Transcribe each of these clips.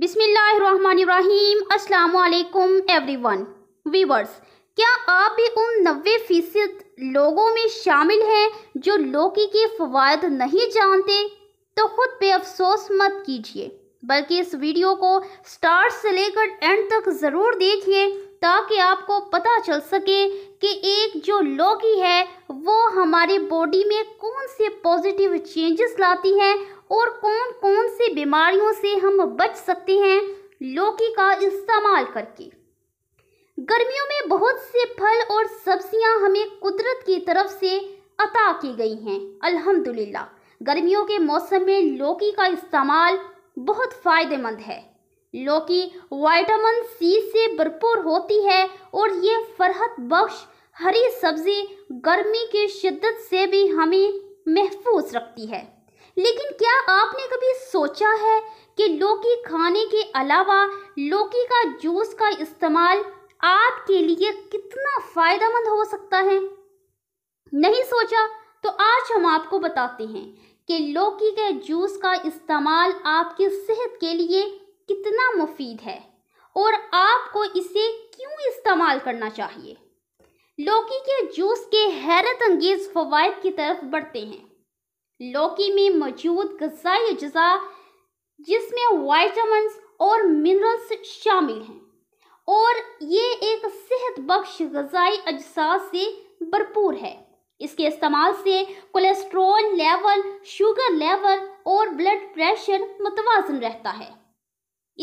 बिसमीम् अल्लाम everyone viewers क्या आप भी उन नबे फ़ीसद लोगों में शामिल हैं जो लौकी के फ़वाद नहीं जानते तो ख़ुद पे अफसोस मत कीजिए बल्कि इस वीडियो को स्टार्ट से लेकर एंड तक ज़रूर देखिए ताकि आपको पता चल सके कि एक जो लौकी है वो हमारी बॉडी में कौन से पॉजिटिव चेंजेस लाती है और कौन कौन सी बीमारियों से हम बच सकते हैं लौकी का इस्तेमाल करके गर्मियों में बहुत से फल और सब्जियां हमें कुदरत की तरफ से अता की गई हैं अल्हम्दुलिल्लाह गर्मियों के मौसम में लौकी का इस्तेमाल बहुत फ़ायदेमंद है लौकी वाइटामिन सी से भरपूर होती है और ये फरहत बख्श हरी सब्जी गर्मी की शिद्दत से भी हमें महफूज रखती है लेकिन क्या आपने कभी सोचा है कि लौकी खाने के अलावा लौकी का जूस का इस्तेमाल आपके लिए कितना फ़ायदेमंद हो सकता है नहीं सोचा तो आज हम आपको बताते हैं कि लौकी के जूस का इस्तेमाल आपकी सेहत के लिए कितना मुफीद है और आपको इसे क्यों इस्तेमाल करना चाहिए लौकी के जूस के हैरत अंगेज फ़वाद की तरफ बढ़ते हैं लौकी में मौजूद गजाई अज्जा जिसमें वाइटामस और मिनरल्स शामिल हैं और ये एक सेहत बख्श गजाई अजसा से भरपूर है इसके इस्तेमाल से कोलेस्ट्रॉल लेवल शुगर लेवल और ब्लड प्रेशर मुतवाजन रहता है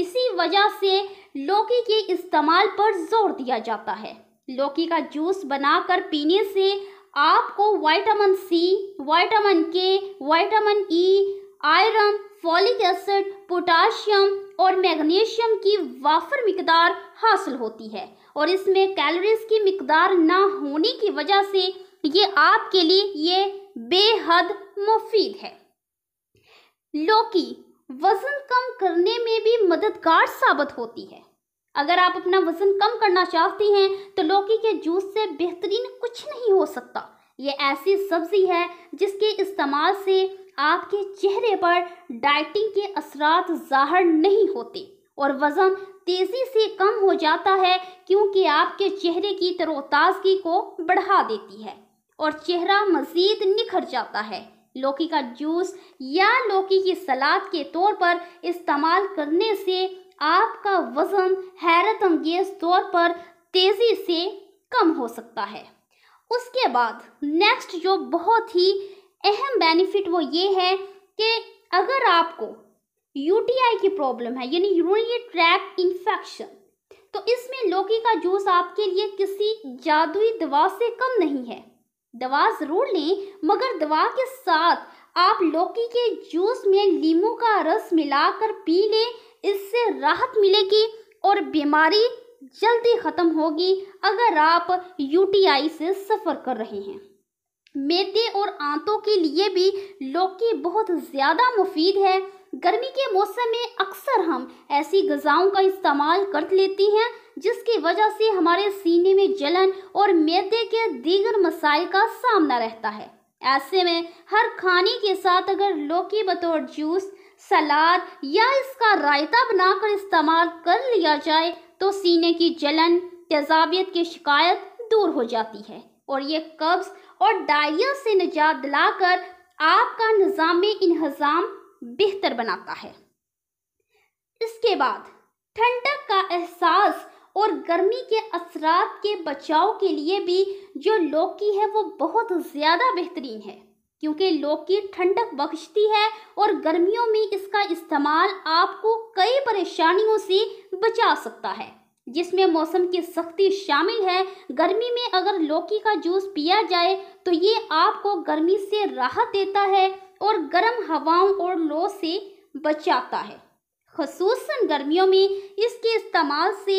इसी वजह से लौकी के इस्तेमाल पर जोर दिया जाता है लौकी का जूस बनाकर पीने से आपको vitamin C vitamin K vitamin E iron folic acid potassium और मैग्नीशियम की वाफर मकदार हासिल होती है और इसमें कैलोरीज की मकदार ना होने की वजह से ये आपके लिए ये बेहद मुफीद है लौकी वज़न कम करने में भी मददगार साबित होती है अगर आप अपना वज़न कम करना चाहती हैं तो लौकी के जूस से बेहतरीन कुछ नहीं हो सकता ये ऐसी सब्ज़ी है जिसके इस्तेमाल से आपके चेहरे पर डाइटिंग के असरात ज़ाहिर नहीं होते और वज़न तेज़ी से कम हो जाता है क्योंकि आपके चेहरे की तरोताजगी को बढ़ा देती है और चेहरा मज़ीद निखर जाता है लौकी का जूस या लौकी की सलाद के तौर पर इस्तेमाल करने से आपका वज़न हैरत अंगेज तौर पर तेज़ी से कम हो सकता है उसके बाद नेक्स्ट जो बहुत ही अहम बेनिफिट वो ये है कि अगर आपको यूटीआई की प्रॉब्लम है यानी यूरिनरी ट्रैक इन्फेक्शन तो इसमें लौकी का जूस आपके लिए किसी जादुई दवा से कम नहीं है दवा ज़रूर लें मगर दवा के साथ आप लौकी के जूस में लीमू का रस मिलाकर पी लें इससे राहत मिलेगी और बीमारी जल्दी ख़त्म होगी अगर आप यूटीआई से सफ़र कर रहे हैं मेदे और आंतों के लिए भी लौकी बहुत ज़्यादा मुफीद है गर्मी के मौसम में अक्सर हम ऐसी गज़ाओं का इस्तेमाल कर लेते हैं जिसकी वजह से हमारे सीने में जलन और मैदे के दीगर मसाइल का सामना रहता है ऐसे में हर खाने के साथ अगर लौकी बतौर जूस सलाद या इसका रायता बनाकर इस्तेमाल कर लिया जाए तो सीने की जलन तेजाबियत की शिकायत दूर हो जाती है और ये कब्ज़ और डायरिया से निजात दिलाकर आपका निज़ाम इन्हज़ाम बेहतर बनाता है इसके बाद ठंडक का एहसास और गर्मी के असरात के बचाव के लिए भी जो लौकी है वो बहुत ज़्यादा बेहतरीन है क्योंकि लौकी ठंडक बख्शती है और गर्मियों में इसका इस्तेमाल आपको कई परेशानियों से बचा सकता है जिसमें मौसम की सख्ती शामिल है गर्मी में अगर लौकी का जूस पिया जाए तो ये आपको गर्मी से राहत देता है और गर्म हवाओं और लो से बचाता है खसूस गर्मियों में इसके इस्तेमाल से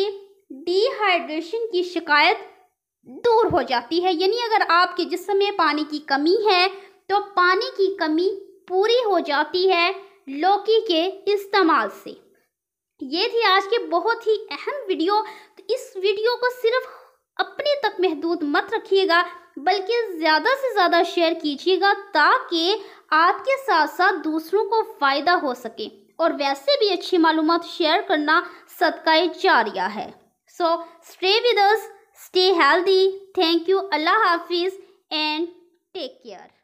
डिहाइड्रेशन की शिकायत दूर हो जाती है यानी अगर आपके जिसम में पानी की कमी है तो पानी की कमी पूरी हो जाती है लौकी के इस्तेमाल से ये थी आज के बहुत ही अहम वीडियो तो इस वीडियो को सिर्फ अपने तक महदूद मत रखिएगा बल्कि ज़्यादा से ज़्यादा शेयर कीजिएगा ताकि आपके साथ साथ दूसरों को फ़ायदा हो सके और वैसे भी अच्छी मालूम शेयर करना सदकाए जारिया है so stay with us stay healthy thank you अल्लाह हाफिज़ एंड टेक केयर